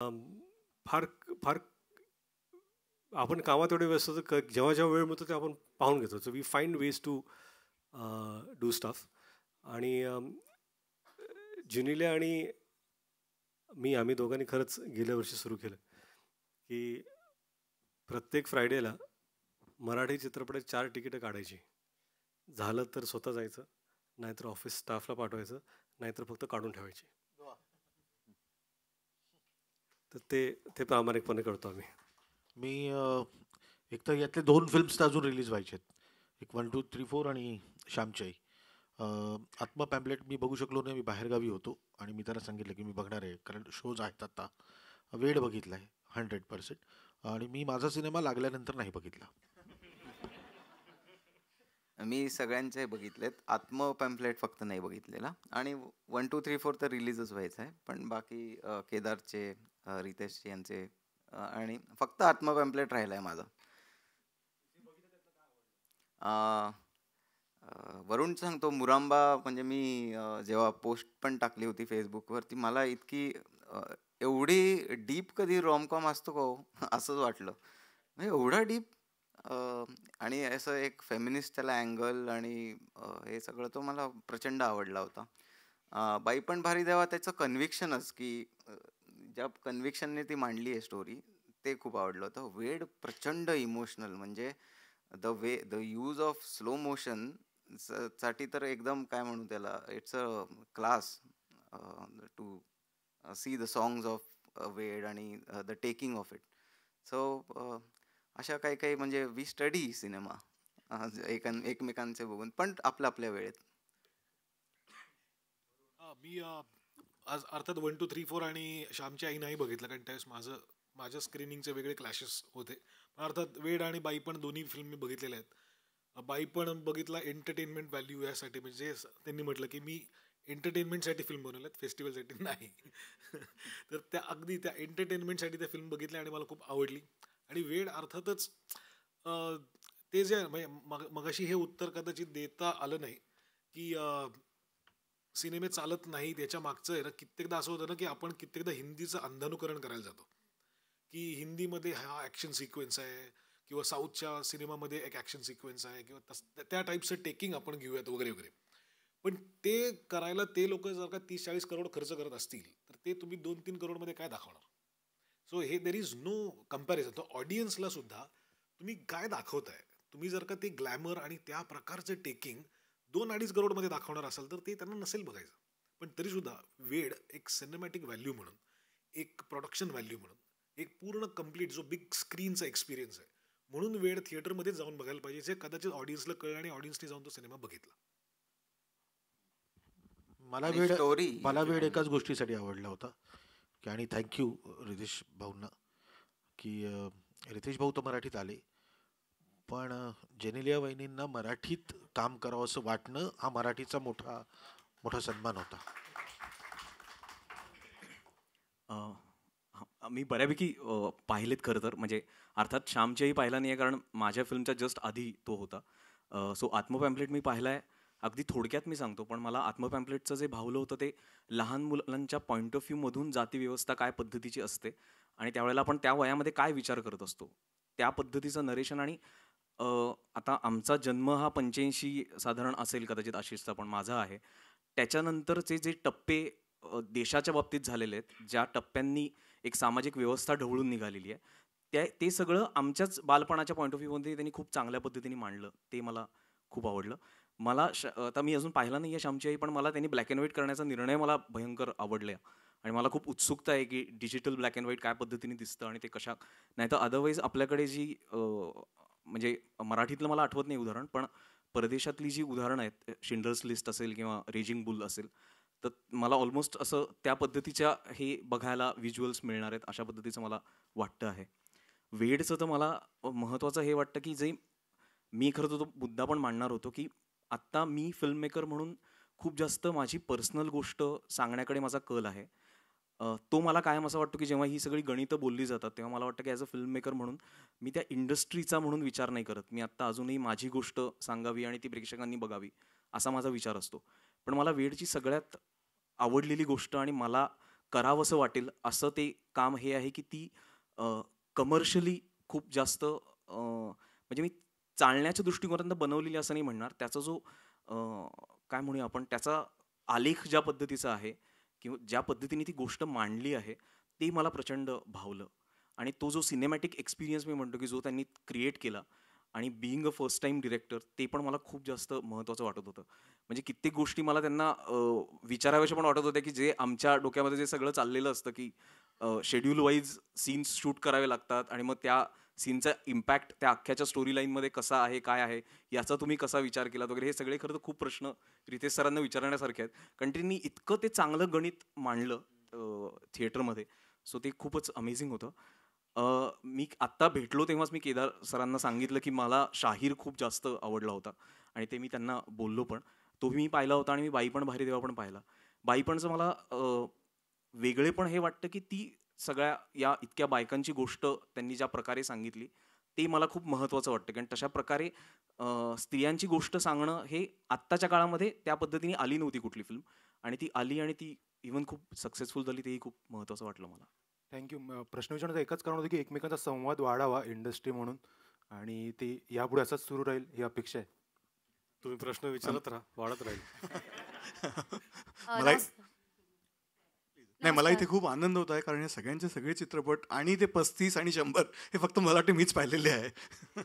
फार फार आपण कामात एवढे व्यस्त होतो जेव्हा जेव्हा वेळ मिळतो ते आपण पाहून घेतो so we find ways to do stuff आणि जुनिल्या आणि मी आम्ही दोघांनी खरंच गेल्या वर्षी सुरू केलं की प्रत्येक फ्रायडेला मराठी चित्रपटात चार तिकीटं काढायची झालं तर स्वतः जायचं नाहीतर ऑफिस स्टाफला पाठवायचं नाहीतर फक्त काढून ठेवायची तर ते ते प्रामाणिकपणे करतो आम्ही मी एक तर यातले दोन फिल्म्स तर अजून रिलीज व्हायचे आहेत एक वन टू थ्री फोर आणि श्यामचाई आत्मा पॅम्पलेट मी बघू शकलो नाही मी बाहेरगावी होतो आणि मी त्यांना सांगितलं की मी बघणार आहे कारण शोज आहेत आत्ता वेळ बघितला आहे हंड्रेड पर्सेंट आणि मी माझा सिनेमा लागल्यानंतर नाही बघितला मी सगळ्यांचे बघितलेत आत्म पॅम्पलेट फक्त नाही बघितलेला आणि वन टू थ्री फोर तर रिलीजच व्हायचं आहे पण बाकी केदारचे रितेश यांचे आणि फक्त आत्मपॅम्पलेट राहिलं आहे माझं वरुण सांगतो मुरांबा म्हणजे मी जेव्हा पोस्ट पण टाकली होती फेसबुकवर ती मला इतकी एवढी डीप कधी रॉमकॉम असतो का हो? असंच वाटलं म्हणजे एवढा डीप आणि असं एक फेमिनिस्ट त्याला अँगल आणि हे सगळं तो मला प्रचंड आवडला होता बाई पण भारी देवा त्याचं कन्व्हिक्शनच की ज्या कन्व्हिक्शनने ती मांडली आहे स्टोरी ते खूप आवडलं होतं वेड प्रचंड इमोशनल म्हणजे the way the use of slow motion साठी तर एकदम काय म्हणू त्याला it's a class to see the songs of Ved आणि the taking of it so अशा काही काही म्हणजे वी स्टडी सिनेमा एकां एकमेकांचे बघून पण आपल्या आपल्या वेळेत मी uh, आज अर्थात वन टू थ्री फोर आणि श्यामची आई नाही बघितलं कारण त्यावेळेस माझं माझ्या स्क्रीनिंगचे वेगळे क्लॅशेस होते अर्थात वेड आणि बाई पण दोन्ही फिल्म मी बघितलेल्या आहेत बाई पण बघितला एंटरटेनमेंट व्हॅल्यू यासाठी म्हणजे त्यांनी म्हटलं की मी एंटरटेनमेंटसाठी फिल्म बनवल्यात फेस्टिवलसाठी नाही तर त्या अगदी त्या एंटरटेनमेंटसाठी त्या फिल्म बघितल्या आणि मला खूप आवडली आणि वेड अर्थातच ते जे म्हणजे मग मगाशी हे उत्तर कदाचित देता आलं नाही की सिनेमे चालत नाही त्याच्या मागचं आहे ना कित्येकदा असं होतं ना की आपण कित्येकदा हिंदीचं अंधानुकरण करायला जातो की हिंदीमध्ये हा ॲक्शन सिक्वेन्स आहे किंवा साऊथच्या सिनेमामध्ये एक ॲक्शन सिक्वेन्स आहे किंवा तस त्या टाईपचं टेकिंग आपण घेऊयात वगैरे वगैरे पण ते करायला ते लोक जर का तीस चाळीस करोड खर्च करत असतील तर ते तुम्ही दोन तीन करोडमध्ये काय दाखवणार सो हे देर इज नो कम्पॅरिझन तर ऑडियन्सला सुद्धा तुम्ही काय दाखवताय तुम्ही जर का ते ग्लॅमर आणि त्या प्रकारचं टेकिंग दोन अडीच करोडमध्ये दाखवणार असाल तर ते त्यांना नसेल बघायचं पण तरीसुद्धा वेळ एक सिनेमॅटिक व्हॅल्यू म्हणून एक प्रोडक्शन व्हॅल्यू म्हणून एक पूर्ण कम्प्लीट जो बिग स्क्रीनचा एक्सपिरियन्स आहे म्हणून वेळ थिएटरमध्येच जाऊन बघायला पाहिजे जे कदाचित ऑडियन्सला कळलं आणि ऑडियन्सने जाऊन तो सिनेमा बघितला मला वेळ मला वेळ म्हणजे- एकाच गोष्टीसाठी आवडला होता की आणि थँक्यू रितेश भाऊंना की रितेश भाऊ तर मराठीत आले पण जेनेलिया वहिनींना मराठीत काम करावं असं वाटणं हा मराठीचा मोठा मोठा सन्मान होता मी बऱ्यापैकी पाहिलेत खरं तर म्हणजे अर्थात श्यामच्याही पाहिला नाही आहे कारण माझ्या फिल्मच्या जस्ट आधी तो होता सो आत्मपॅम्पलेट मी पाहिला आहे अगदी थोडक्यात मी सांगतो पण मला आत्मपॅम्पलेटचं जे भावलं होतं ते लहान मुलांच्या पॉईंट ऑफ व्ह्यूमधून जातीव्यवस्था काय पद्धतीची असते आणि त्यावेळेला आपण त्या वयामध्ये काय विचार करत असतो त्या पद्धतीचं नरेशन आणि आता आमचा जन्म हा पंच्याऐंशी साधारण असेल कदाचित आशिषचा पण माझा आहे. त्याच्यानंतरचे जे टप्पे देशाच्या बाबतीत झालेले आहेत, ज्या टप्प्यांनी एक सामाजिक व्यवस्था ढवळून निघालेली आहे, त्या ते सगळं आमच्याच बालपणाच्या पॉईंट ऑफ व्ह्यूमध्ये त्यांनी खूप चांगल्या पद्धतीने मांडलं. ते मला खूप आवडलं. मला श आता मी अजून पाहिला नाही आहे श्यामची आई, पण मला त्यांनी ब्लॅक अँड व्हाईट करण्याचा निर्णय मला भयंकर आवडला आणि मला खूप उत्सुकता आहे, की डिजिटल ब्लॅक अँड व्हाईट काय पद्धतीने दिसतं आणि ते कशा नाहीतर अदरवाईज आपल्याकडे जी म्हणजे मराठीतलं मला आठवत नाही उदाहरण पण परदेशातली जी उदाहरणं आहेत शिंडर्स लिस्ट असेल किंवा रेजिंग बुल असेल तर मला ऑलमोस्ट असं त्या पद्धतीच्या हे बघायला व्हिज्युअल्स मिळणार आहेत अशा पद्धतीचं मला वाटतं आहे वेडचं तर मला महत्त्वाचं हे वाटतं की जे मी खरं तर तो मुद्दा पण मांडणार होतो की आत्ता मी फिल्ममेकर म्हणून खूप जास्त माझी पर्सनल गोष्ट सांगण्याकडे माझा कल आहे तो मला कायम असं वाटतो की जेव्हा ही सगळी गणितं बोलली जातात, तेव्हा मला वाटतं की ॲज अ फिल्म मेकर म्हणून मी त्या इंडस्ट्रीचा म्हणून विचार नाही करत. मी आत्ता अजूनही माझी गोष्ट सांगावी आणि ती प्रेक्षकांनी बघावी, असा माझा विचार असतो. पण मला वेळची सगळ्यात आवडलेली गोष्ट आणि मला करावंसं वाटेल असं ते काम हे आहे की ती कमर्शियली खूप जास्त म्हणजे मी चालण्याच्या दृष्टिकोनातून बनवलेली असं नाही म्हणणार. त्याचा जो काय म्हणूया आपण त्याचा आलेख ज्या पद्धतीचा आहे किंवा ज्या पद्धतीने ती गोष्ट मांडली आहे ते मला प्रचंड भावलं आणि तो जो सिनेमॅटिक एक्सपिरियन्स मी म्हणतो की जो त्यांनी क्रिएट केला आणि being a first time director ते पण मला खूप जास्त महत्त्वाचं वाटत होतं म्हणजे कित्येक गोष्टी मला त्यांना विचाराव्याशा पण वाटत होत्या की जे आमच्या डोक्यामध्ये जे सगळं चाललेलं असतं की शेड्यूल वाईज सीन्स शूट करावे लागतात आणि मग त्या सीनचा इम्पॅक्ट त्या अख्ख्याच्या स्टोरी लाईनमध्ये कसा आहे काय आहे याचा तुम्ही कसा विचार केला वगैरे हे सगळे खरं तर खूप प्रश्न रितेश सरांना विचारण्यासारखे आहेत कारण त्यांनी इतकं ते चांगलं गणित मांडलं थिएटरमध्ये सो ते खूपच अमेझिंग होतं मी आत्ता भेटलो तेव्हाच मी केदार सरांना सांगितलं की मला शाहीर खूप जास्त आवडला होता आणि ते मी त्यांना बोललो पण तोही मी पाहिला होता आणि मी बाई पण भारी देवा पण पाहिला बाईपणचं मला वेगळे पण हे वाटतं की ती सगळ्या या इतक्या बायकांची गोष्ट त्यांनी ज्या प्रकारे सांगितली ते मला खूप महत्त्वाचं वाटतं कारण तशा प्रकारे स्त्रियांची गोष्ट सांगणं हे आत्ताच्या काळामध्ये त्या पद्धतीने आली नव्हती कुठली फिल्म आणि ती आली आणि ती इव्हन खूप सक्सेसफुल झाली तेही खूप महत्त्वाचं वाटलं मला थँक्यू प्रश्न विचारण्याचं एकच कारण होतं की एकमेकांचा संवाद वाढावा इंडस्ट्री म्हणून आणि ते यापुढे असंच सुरू राहील ही अपेक्षा आहे तुम्ही प्रश्न विचारत राहा वाढत राहील नाही मला इथे खूप आनंद होत आहे कारण हे सगळ्यांचे सगळे चित्रपट आणि ते पस्तीस आणि शंभर हे फक्त मला वाटतं मीच पाहिलेले आहे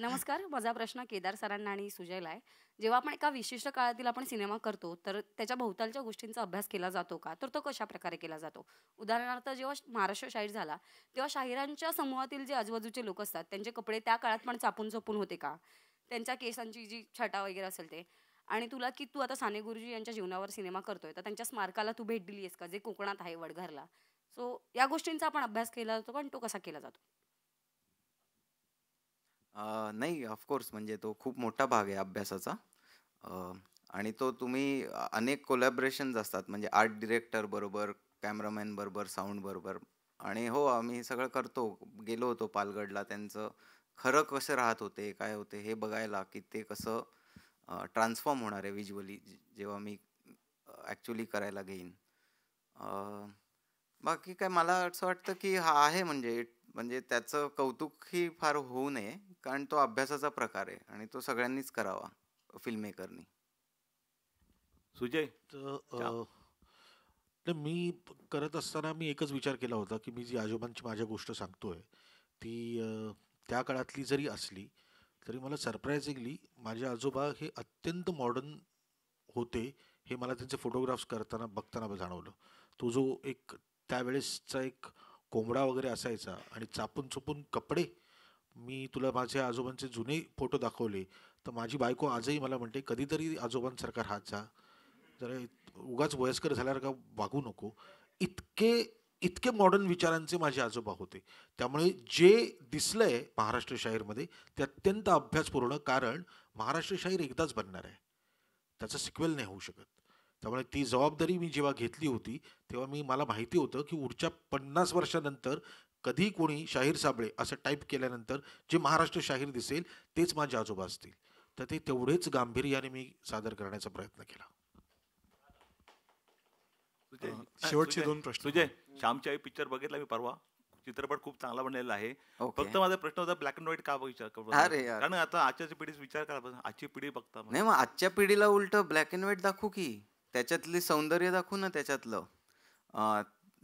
नमस्कार माझा प्रश्न केदार सरांना आणि सुजयला आहे जेव्हा आपण एका विशिष्ट काळातील आपण सिनेमा करतो तर त्याच्या भोवतालच्या गोष्टींचा अभ्यास केला जातो का तर तो कशा प्रकारे केला जातो उदाहरणार्थ जेव्हा महाराष्ट्र शाहीर झाला तेव्हा शाहिरांच्या समूहातील जे आजूबाजूचे लोक असतात त्यांचे कपडे त्या काळात पण चापून चोपून होते का त्यांच्या केसांची जी छटा वगैरे असेल ते आणि तुला की तू आता साने गुरुजी यांच्या जीवनावर सिनेमा करतोय तर त्यांच्या स्मारकाला तू भेट दिली आहेस का जे कोकणात आहे वडघरला सो या गोष्टींचा आपण अभ्यास केला जातो पण तो कसा केला जातो नाही ऑफकोर्स म्हणजे तो खूप मोठा भाग आहे अभ्यासाचा आणि तो तुम्ही अनेक कोलॅबरेशन असतात म्हणजे आर्ट डिरेक्टर बरोबर कॅमेरामॅन बरोबर साऊंड बरोबर आणि हो आम्ही सगळं करतो गेलो होतो पालगडला त्यांचं खरं कसं राहत होते काय होते हे बघायला की ते कसं ट्रान्सफॉर्म होणार आहे विज्युअली जेव्हा मी ॲक्च्युली करायला घेईन बाकी काय मला असं वाटतं की हा आहे म्हणजे म्हणजे त्याचं कौतुकही फार होऊ नये कारण तो अभ्यासाचा प्रकार आहे आणि तो सगळ्यांनीच करावा फिल्म मेकरनी सुजय तर मी करत असताना मी एकच विचार केला होता की मी जी आजोबांची माझ्या गोष्ट सांगतोय ती त्या काळातली जरी असली तरी मला सरप्रायझिंगली माझे आजोबा हे अत्यंत मॉडर्न होते हे मला त्यांचे फोटोग्राफ्स करताना बघताना जाणवलं तो जो एक त्यावेळेसचा एक कोंबडा वगैरे असायचा आणि चापून चुपून कपडे मी तुला माझ्या आजोबांचे जुने फोटो दाखवले तर माझी बायको आजही मला म्हणते कधीतरी आजोबांसारखा हात जा जरा उगाच वयस्कर का वागू नको इतके इतके मॉडर्न विचारांचे माझे आजोबा होते त्यामुळे जे दिसलंय महाराष्ट्र शाहीरमध्ये ते अत्यंत अभ्यासपूर्ण कारण महाराष्ट्र शाहीर एकदाच बनणार आहे त्याचं सिक्वेल नाही होऊ शकत त्यामुळे ती जबाबदारी मी जेव्हा घेतली होती तेव्हा मी मला माहिती होतं की पुढच्या पन्नास वर्षानंतर कधी कोणी शाहीर साबळे असं टाईप केल्यानंतर जे महाराष्ट्र शाहीर दिसेल तेच माझे आजोबा असतील तर ते तेवढेच गांभीर्याने मी सादर करण्याचा प्रयत्न केला तुझे शेवटचे दोन प्रश्न तुझे श्यामची आई पिक्चर बघितला मी परवा चित्रपट खूप चांगला बनलेला आहे फक्त माझा प्रश्न होता ब्लॅक अँड व्हाईट का विचार कारण आता आजच्या पिढीस विचार करा आजची पिढी बघता नाही मग आजच्या पिढीला उलट ब्लॅक अँड व्हाईट दाखवू की त्याच्यातली सौंदर्य दाखवू ना त्याच्यातलं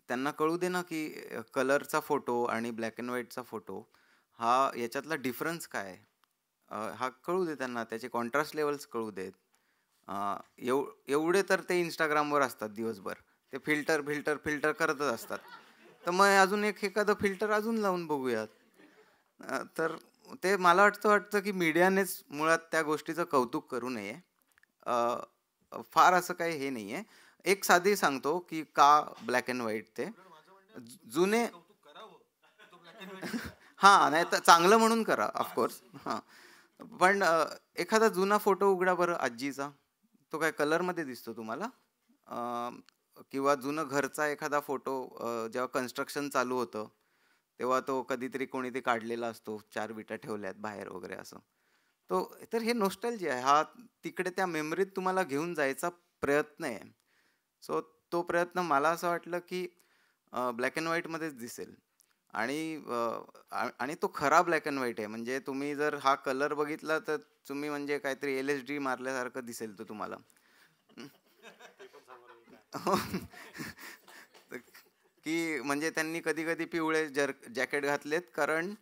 त्यांना कळू दे ना की कलरचा फोटो आणि ब्लॅक अँड व्हाईटचा फोटो हा याच्यातला डिफरन्स काय हा कळू दे त्यांना त्याचे कॉन्ट्रास्ट लेवल्स कळू देत एवढे तर ते इंस्टाग्रामवर असतात दिवसभर ते फिल्टर फिल्टर फिल्टर करतच असतात तर मग अजून एक एखादं फिल्टर अजून लावून बघूयात तर ते मला वाटतं वाटतं की मीडियानेच मुळात त्या गोष्टीचं कौतुक करू नये फार असं काही हे नाही आहे एक साधी सांगतो की का ब्लॅक अँड व्हाईट ते जुने हां नाही तर चांगलं म्हणून करा ऑफकोर्स हां पण एखादा जुना फोटो उघडा बरं आजीचा तो काय कलरमध्ये दिसतो तुम्हाला किंवा जुनं घरचा एखादा फोटो जेव्हा कन्स्ट्रक्शन चालू होतं तेव्हा तो कधीतरी कोणी ते काढलेला असतो चार विटा ठेवल्यात बाहेर वगैरे असं तो तर हे जे आहे हा तिकडे त्या मेमरीत तुम्हाला घेऊन जायचा प्रयत्न आहे सो तो प्रयत्न मला असं वाटलं की ब्लॅक अँड व्हाईटमध्येच दिसेल आणि आणि तो खरा ब्लॅक अँड व्हाईट आहे म्हणजे तुम्ही जर हा कलर बघितला तर तुम्ही म्हणजे काहीतरी एल एस डी मारल्यासारखं दिसेल तो तुम्हाला की म्हणजे त्यांनी कधी कधी पिवळे जर जॅकेट घातलेत कारण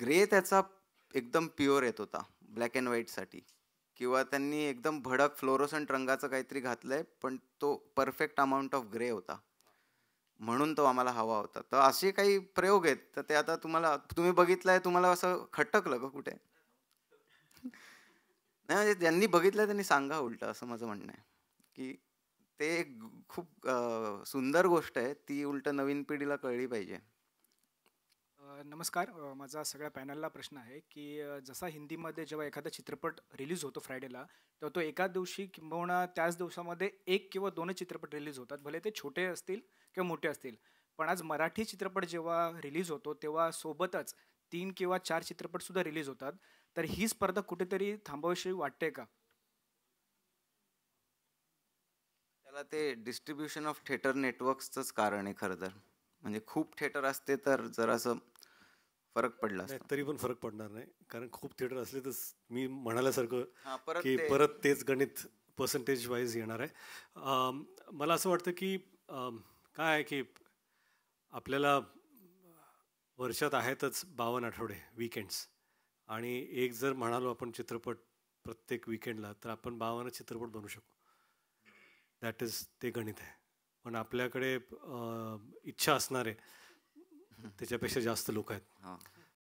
ग्रे त्याचा एकदम प्युअर येत होता ब्लॅक अँड व्हाईटसाठी किंवा त्यांनी एकदम भडक फ्लोरोसंट रंगाचं काहीतरी घातलं आहे पण तो परफेक्ट अमाऊंट ऑफ ग्रे होता म्हणून तो आम्हाला हवा होता तर असे काही प्रयोग आहेत तर ते आता तुम्हाला तुम्ही बघितलं आहे तुम्हाला असं खटकलं का कुठे नाही म्हणजे ज्यांनी बघितलं त्यांनी सांगा उलटं असं माझं म्हणणं आहे की ते खूप सुंदर गोष्ट आहे ती उलट नवीन पिढीला कळली पाहिजे नमस्कार माझा सगळ्या पॅनलला प्रश्न आहे की जसा हिंदीमध्ये जेव्हा एखादा चित्रपट रिलीज होतो फ्रायडेला तेव्हा तो एका दिवशी किंबहुना त्याच दिवसामध्ये एक किंवा दोन चित्रपट रिलीज होतात भले ते छोटे असतील किंवा मोठे असतील पण आज मराठी चित्रपट जेव्हा रिलीज होतो तेव्हा सोबतच तीन किंवा चार चित्रपटसुद्धा रिलीज होतात तर ही स्पर्धा कुठेतरी थांबवाविषयी वाटते का त्याला ते डिस्ट्रीब्युशन ऑफ थिएटर नेटवर्क्सचंच कारण आहे खरं तर म्हणजे खूप थिएटर असते तर जरासं फरक पडला तरी पण फरक पडणार नाही कारण खूप थिएटर असले तर मी म्हणाल्यासारखं की परत तेच गणित पर्सेंटेज वाईज येणार आहे मला असं वाटतं की काय आहे की आपल्याला वर्षात आहेतच बावन आठवडे वीकेंड्स आणि एक जर म्हणालो आपण चित्रपट प्रत्येक वीकेंडला तर आपण बावन्न चित्रपट बनवू शकतो दॅट इज ते गणित आहे पण आपल्याकडे इच्छा असणारे त्याच्यापेक्षा जास्त लोक आहेत